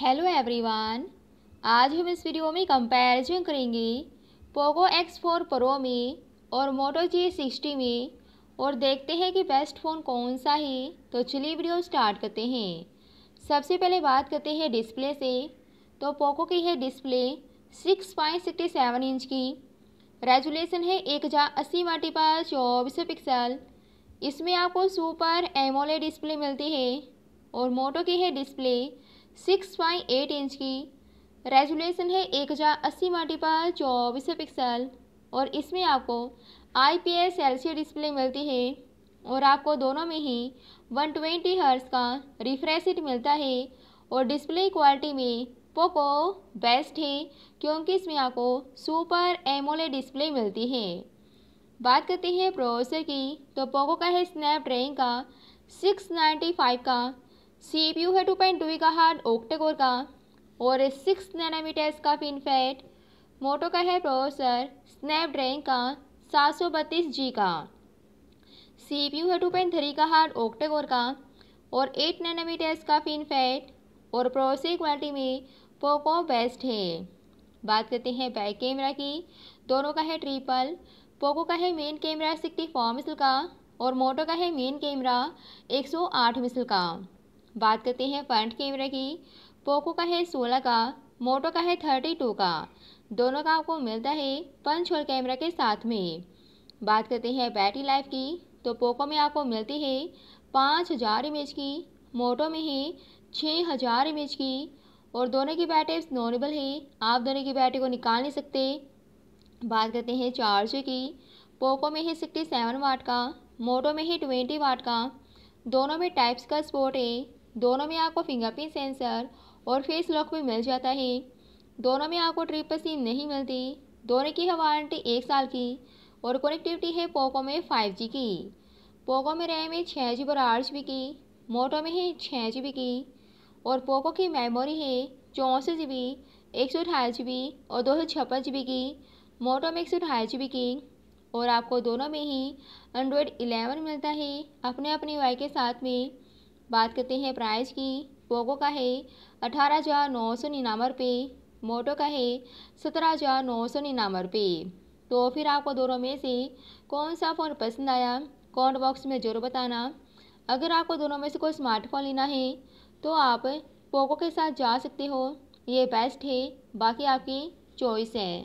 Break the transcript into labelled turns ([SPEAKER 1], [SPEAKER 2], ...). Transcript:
[SPEAKER 1] hello everyone आज हम इस वीडियो में कंपैरिजन करेंगे पोगो एक्स फोर प्रो में और मोटो जी सिक्सटी में और देखते हैं कि बेस्ट फ़ोन कौन सा है तो चलिए वीडियो स्टार्ट करते हैं सबसे पहले बात करते हैं डिस्प्ले से तो पोको की है display six point sixty seven inch की रेजुलेशन है एक हज़ार अस्सी माटी पर चौबीस पिक्सल इसमें आपको सुपर एमोले डिस्प्ले मिलती है और मोटो की है display six point eight inch की रेजुलेशन है एक हज़ार अस्सी पर चौबीस पिक्सल और इसमें आपको I P S L C display मिलती है और आपको दोनों में ही वन ट्वेंटी हर्स का रिफ्रेश मिलता है और डिस्प्ले क्वालिटी में पोको बेस्ट है क्योंकि इसमें आपको सुपर एमोले डिस्प्ले मिलती है बात करते हैं प्रोसेसर की तो पोको का है स्नैपड्रैगन का 695 का सी पी यू है टू पॉइंट टू का हार्ड ओक्टेकोर का और सिक्स नैनामीटर्स का फिनफेट मोटो का है प्रोसेसर स्नैपड्रैगन का सात सौ बत्तीस जी का सी पी यू है टू पॉइंट थ्री का हार्ड ओक्टेकोर का और एट नैनामीटर्स का फिनफेट और प्रोसेसर क्वालिटी में पोको बेस्ट है बात करते हैं बैक कैमरा की दोनों का है ट्रिपल पोको का है मेन कैमरा सिक्सटी फोर मिसल का और मोटो का है मेन कैमरा एक सौ आठ मिसल का बात करते हैं फ्रंट कैमरे की पोको का है सोलह का मोटो का है थर्टी टू का दोनों का आपको मिलता है पंच होल कैमरा के साथ में बात करते हैं बैटरी लाइफ की तो पोको में आपको मिलती है पाँच हज़ार एम की मोटो में है छः हज़ार एम की और दोनों की बैटरी नॉर्मल है आप दोनों की बैटरी को निकाल नहीं सकते बात करते हैं चार्ज की पोको में है सिक्सटी सेवन वाट का मोटो में है ट्वेंटी वाट का दोनों में टाइप्स का स्पोर्ट है दोनों में आपको फिंगरप्रिंट सेंसर और फेस लॉक भी मिल जाता है दोनों में आपको ट्रिपल सिम नहीं मिलती दोनों की है वारंटी एक साल की और कनेक्टिविटी है पोको में फाइव जी की पोको में रैम है छः जी और आठ जी की मोटो में है छः जी बी की और पोको की मेमोरी है चौंसठ जी बी एक सौ अठारह जी बी और दो सौ छप्पन जी बी की मोटो में एक सौ अठारह जी बी की और आपको दोनों में ही एंड्रॉयड इलेवन मिलता है अपने अपने वाई के साथ में बात करते हैं प्राइस की पोगो का है अठारह हज़ार नौ सौ निन्यानवे रुपये मोटो का है सत्रह हज़ार नौ सौ निन्यानवे रुपये तो फिर आपको दोनों में से कौन सा फ़ोन पसंद आया कमेंट बॉक्स में ज़रूर बताना अगर आपको दोनों में से कोई स्मार्टफोन लेना है तो आप पोगो के साथ जा सकते हो ये बेस्ट है बाकी आपकी चॉइस है